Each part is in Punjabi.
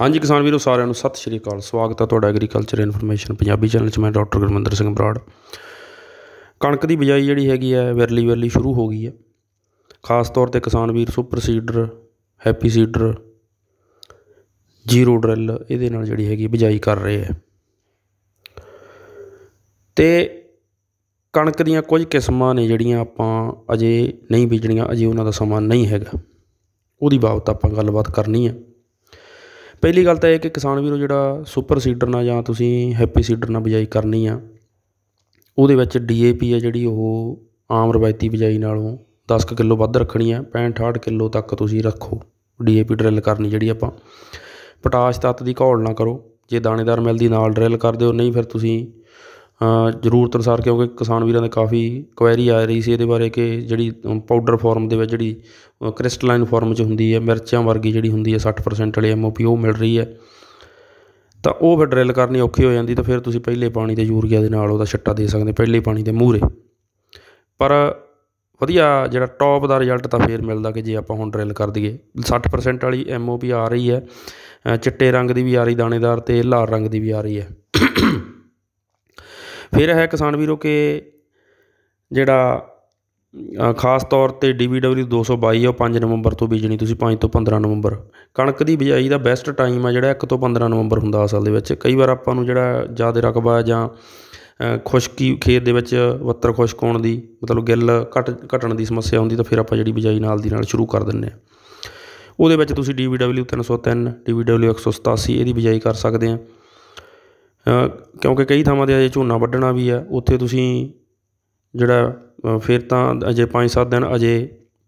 ਹਾਂਜੀ ਕਿਸਾਨ ਵੀਰੋ ਸਾਰਿਆਂ ਨੂੰ ਸਤਿ ਸ਼੍ਰੀ ਅਕਾਲ ਸਵਾਗਤ ਹੈ ਤੁਹਾਡਾ ਐਗਰੀਕਲਚਰ ਇਨਫੋਰਮੇਸ਼ਨ ਪੰਜਾਬੀ ਚੈਨਲ 'ਚ ਮੈਂ ਡਾਕਟਰ ਗੁਰਮੰਦਰ ਸਿੰਘ ਬਰਾੜ ਕਣਕ ਦੀ ਬਿਜਾਈ ਜਿਹੜੀ ਹੈਗੀ ਹੈ ਵਿਰਲੀ ਵਿਰਲੀ ਸ਼ੁਰੂ ਹੋ ਗਈ ਹੈ ਖਾਸ ਤੌਰ ਤੇ ਕਿਸਾਨ ਵੀਰ super seeder happy seeder zero drill ਇਹਦੇ ਨਾਲ ਜਿਹੜੀ ਹੈਗੀ ਬਿਜਾਈ ਕਰ ਰਹੇ ਆ ਤੇ ਕਣਕ ਦੀਆਂ ਕੁਝ ਕਿਸਮਾਂ ਨੇ ਜਿਹੜੀਆਂ ਆਪਾਂ ਅਜੇ ਨਹੀਂ ਬੀਜਣੀਆਂ ਅਜੇ ਉਹਨਾਂ ਦਾ ਸਮਾਂ ਨਹੀਂ ਹੈਗਾ ਉਹਦੀ ਬਾਬਤ ਆਪਾਂ ਗੱਲਬਾਤ ਕਰਨੀ ਹੈ ਪਹਿਲੀ ਗੱਲ ਤਾਂ ਇਹ ਕਿ ਕਿਸਾਨ ਵੀਰੋ ਜਿਹੜਾ ਸੁਪਰ ਸੀਡਰ ਨਾਲ ਜਾਂ ਤੁਸੀਂ ਹੈਪੀ ਸੀਡਰ ਨਾਲ ਬਿਜਾਈ ਕਰਨੀ ਆ ਉਹਦੇ ਵਿੱਚ ਡੀਏਪੀ ਆ ਜਿਹੜੀ ਉਹ ਆਮ ਰਵਾਇਤੀ ਬਿਜਾਈ ਨਾਲੋਂ 10 ਕਿਲੋ ਵੱਧ ਰੱਖਣੀ ਆ 65 ਕਿਲੋ ਤੱਕ ਤੁਸੀਂ ਰੱਖੋ ਡੀਏਪੀ ਡਰਿਲ ਕਰਨੀ ਜਿਹੜੀ ਆਪਾਂ ਪੋਟਾਸ਼ ਤੱਤ ਦੀ ਘੋਲ ਨਾ ਕਰੋ ਜੇ ਦਾਣੇਦਾਰ ਮਿਲਦੀ ਦੀ ਨਾਲ ਡਰਿਲ ਕਰਦੇ ਹੋ ਨਹੀਂ ਫਿਰ ਤੁਸੀਂ ਜ਼ਰੂਰਤ ਅਨੁਸਾਰ ਕਿਉਂਕਿ ਕਿਸਾਨ ਵੀਰਾਂ ਦੇ ਕਾਫੀ ਕੁਐਰੀ ਆ ਰਹੀ ਸੀ ਇਹਦੇ ਬਾਰੇ ਕਿ ਜਿਹੜੀ ਪਾਊਡਰ ਫਾਰਮ ਦੇ ਵਿੱਚ ਜਿਹੜੀ ਕ੍ਰਿਸਟਲਾਈਨ ਫਾਰਮ 'ਚ ਹੁੰਦੀ ਹੈ ਮਿਰਚਾਂ ਵਰਗੀ ਜਿਹੜੀ ਹੁੰਦੀ ਹੈ 60% ਵਾਲੀ ਐਮਓਪੀ ਉਹ ਮਿਲ ਰਹੀ ਹੈ ਤਾਂ ਉਹ ਫਿਰ ਡਰਿਲ ਕਰਨੀ ਔਖੀ ਹੋ ਜਾਂਦੀ ਤਾਂ ਫਿਰ ਤੁਸੀਂ ਪਹਿਲੇ ਪਾਣੀ ਦੇ ਯੂਰੀਆ ਦੇ ਨਾਲ ਉਹਦਾ ਛੱਟਾ ਦੇ ਸਕਦੇ ਪਹਿਲੇ ਪਾਣੀ ਦੇ ਮੂਹਰੇ ਪਰ ਵਧੀਆ ਜਿਹੜਾ ਟੌਪ ਦਾ ਰਿਜ਼ਲਟ ਤਾਂ ਫੇਰ ਮਿਲਦਾ ਕਿ ਜੇ ਆਪਾਂ ਹੁਣ ਡਰਿਲ ਕਰ ਦਈਏ 60% ਵਾਲੀ ਐਮਓਪੀ ਆ ਰਹੀ ਹੈ ਚਿੱਟੇ ਰੰਗ ਦੀ ਵੀ ਆ ਰਹੀ ਦਾਣੇਦਾਰ ਤੇ ਲਾਲ ਰੰਗ ਦੀ ਵੀ ਆ ਰਹੀ ਹੈ ਫਿਰ ਹੈ ਕਿਸਾਨ ਵੀਰੋ ਕਿ ਜਿਹੜਾ ਖਾਸ ਤੌਰ ਤੇ ਡੀ 222 ਉਹ 5 ਨਵੰਬਰ ਤੋਂ ਬੀਜਣੀ ਤੁਸੀਂ 5 ਤੋਂ 15 ਨਵੰਬਰ ਕਣਕ ਦੀ ਬਿਜਾਈ ਦਾ ਬੈਸਟ ਟਾਈਮ ਆ ਜਿਹੜਾ 1 ਤੋਂ 15 ਨਵੰਬਰ ਹੁੰਦਾ ਅਸਲ ਦੇ ਵਿੱਚ ਕਈ ਵਾਰ ਆਪਾਂ ਨੂੰ ਜਿਹੜਾ ਜ਼ਿਆਦਾ ਰਕਬਾ ਜਾਂ ਖੁਸ਼ਕੀ ਖੇਤ ਦੇ ਵਿੱਚ ਵੱਤਰ ਖੁਸ਼ਕ ਹੋਣ ਦੀ ਮਤਲਬ ਗਿੱਲ ਘਟ ਘਟਣ ਦੀ ਸਮੱਸਿਆ ਆਉਂਦੀ ਤਾਂ ਫਿਰ ਆਪਾਂ ਜਿਹੜੀ ਬਿਜਾਈ ਨਾਲ ਦੀ ਨਾਲ ਸ਼ੁਰੂ ਕਰ ਦਿੰਨੇ ਆ ਉਹਦੇ ਵਿੱਚ ਤੁਸੀਂ DBW 303 DBW 187 ਇਹਦੀ ਬਿਜਾਈ ਕਰ ਸਕਦੇ ਆ ਕਿਉਂਕਿ ਕਈ ਥਾਵਾਂ 'ਤੇ ਅਜੇ ਝੋਨਾ ਵੱਢਣਾ ਵੀ ਹੈ ਉੱਥੇ ਤੁਸੀਂ ਜਿਹੜਾ ਫਿਰ ਤਾਂ ਅਜੇ 5-7 ਦਿਨ ਅਜੇ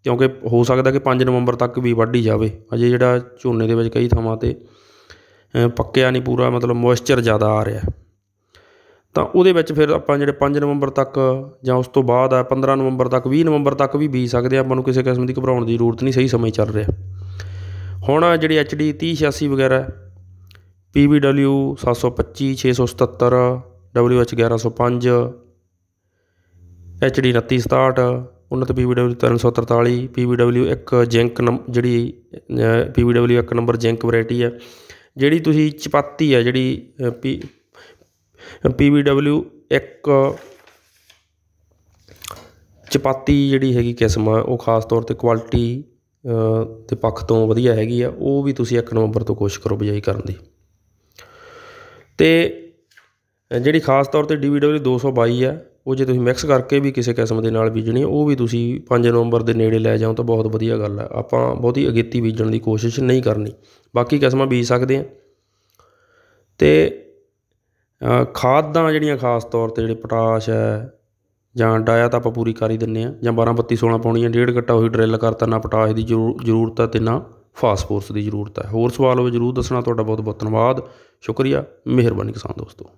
ਕਿਉਂਕਿ ਹੋ ਸਕਦਾ ਕਿ 5 ਨਵੰਬਰ ਤੱਕ ਵੀ ਵੱਢੀ ਜਾਵੇ ਅਜੇ ਜਿਹੜਾ ਝੋਨੇ ਦੇ ਵਿੱਚ ਕਈ ਥਾਵਾਂ 'ਤੇ ਪੱਕਿਆ ਨਹੀਂ ਪੂਰਾ ਮਤਲਬ ਮੋਇਸਚਰ ਜ਼ਿਆਦਾ ਆ ਰਿਹਾ ਤਾਂ ਉਹਦੇ ਵਿੱਚ ਫਿਰ ਆਪਾਂ ਜਿਹੜੇ 5 ਨਵੰਬਰ ਤੱਕ ਜਾਂ ਉਸ ਤੋਂ ਬਾਅਦ ਆ 15 ਨਵੰਬਰ ਤੱਕ 20 ਨਵੰਬਰ ਤੱਕ ਵੀ ਬੀਜ ਸਕਦੇ ਆ ਆਪਾਂ ਨੂੰ ਕਿਸੇ ਕਿਸਮ ਦੀ ਘਬਰਾਉਣ ਦੀ ਜ਼ਰੂਰਤ ਨਹੀਂ ਸਹੀ ਸਮੇਂ ਚੱਲ ਰਿਹਾ ਹੁਣ ਜਿਹੜੀ ਐਚਡੀ 3086 ਵਗੈਰਾ ਪੀ 725 677 ਸੱਤ ਸੌ ਪੱਚੀ ਛੇ ਸੌ ਸਤੱਤਰ ਡਬਲਿਊ ਐਚ ਗਿਆਰਾਂ ਐਚ ਡੀ ਉਨਤ ਪੀ ਪੀ ਇੱਕ ਜਿੰਕ ਜਿਹੜੀ ਪੀ ਬੀ ਇੱਕ ਨੰਬਰ ਜਿੰਕ ਵੈਰਾਈਟੀ ਹੈ ਜਿਹੜੀ ਤੁਸੀਂ ਚਪਾਤੀ ਹੈ ਜਿਹੜੀ ਪੀ ਪੀ ਇੱਕ ਚਪਾਤੀ ਜਿਹੜੀ ਹੈਗੀ ਕਿਸਮ ਆ ਉਹ ਖਾਸ ਤੌਰ ਤੇ ਕੁਆਲਿਟੀ ਤੇ ਪੱਖ ਤੋਂ ਵਧੀਆ ਹੈਗੀ ਆ ਉਹ ਵੀ ਤੁਸੀਂ ਇੱਕ ਨੰਬਰ ਤੋਂ ਕੋਸ਼ਿਸ਼ ਕਰੋ ਬਜਾਈ ਕਰਨ ਦੀ ਤੇ ਜਿਹੜੀ ਖਾਸ ਤੌਰ 'ਤੇ ਡੀ 222 ਹੈ ਆ ਉਹ ਜੇ ਤੁਸੀਂ ਮਿਕਸ ਕਰਕੇ ਵੀ ਕਿਸੇ ਕਿਸਮ ਦੇ ਨਾਲ ਬੀਜਣੀ ਉਹ ਵੀ ਤੁਸੀਂ 5 ਨਵੰਬਰ ਦੇ ਨੇੜੇ ਲੈ ਜਾਓ ਤਾਂ ਬਹੁਤ ਵਧੀਆ ਗੱਲ ਆ ਆਪਾਂ ਬਹੁਤੀ ਅਗੇਤੀ ਬੀਜਣ ਦੀ ਕੋਸ਼ਿਸ਼ ਨਹੀਂ ਕਰਨੀ ਬਾਕੀ ਕਿਸਮਾਂ ਬੀਜ ਸਕਦੇ ਆ ਤੇ ਖਾਦਾਂ ਜਿਹੜੀਆਂ ਖਾਸ ਤੌਰ ਤੇ ਜਿਹੜੇ ਪੋਟਾਸ਼ ਹੈ ਜਾਂ ਡਾਇਆ ਤਾਂ ਆਪਾਂ ਪੂਰੀ ਕਰ ਹੀ ਦਿੰਨੇ ਆ ਜਾਂ 12 32 16 ਪਾਉਣੀ ਆ ਡੇਢ ਘੱਟਾ ਉਹੀ ਡਰਿਲ ਕਰਤਾ ਨਾ ਪੋਟਾਸ਼ ਦੀ ਜ਼ਰੂਰਤ ਆ ਤੇ ਨਾ ਫਾਸਟ ਫੋਰਸ ਦੀ ਜ਼ਰੂਰਤ ਹੈ ਹੋਰ ਸਵਾਲ ਹੋਵੇ ਜ਼ਰੂਰ ਦੱਸਣਾ ਤੁਹਾਡਾ ਬਹੁਤ ਬਹੁਤ ਧੰਨਵਾਦ ਸ਼ੁਕਰੀਆ ਮਿਹਰਬਾਨੀ ਕਿਸਾਨ ਦੋਸਤੋ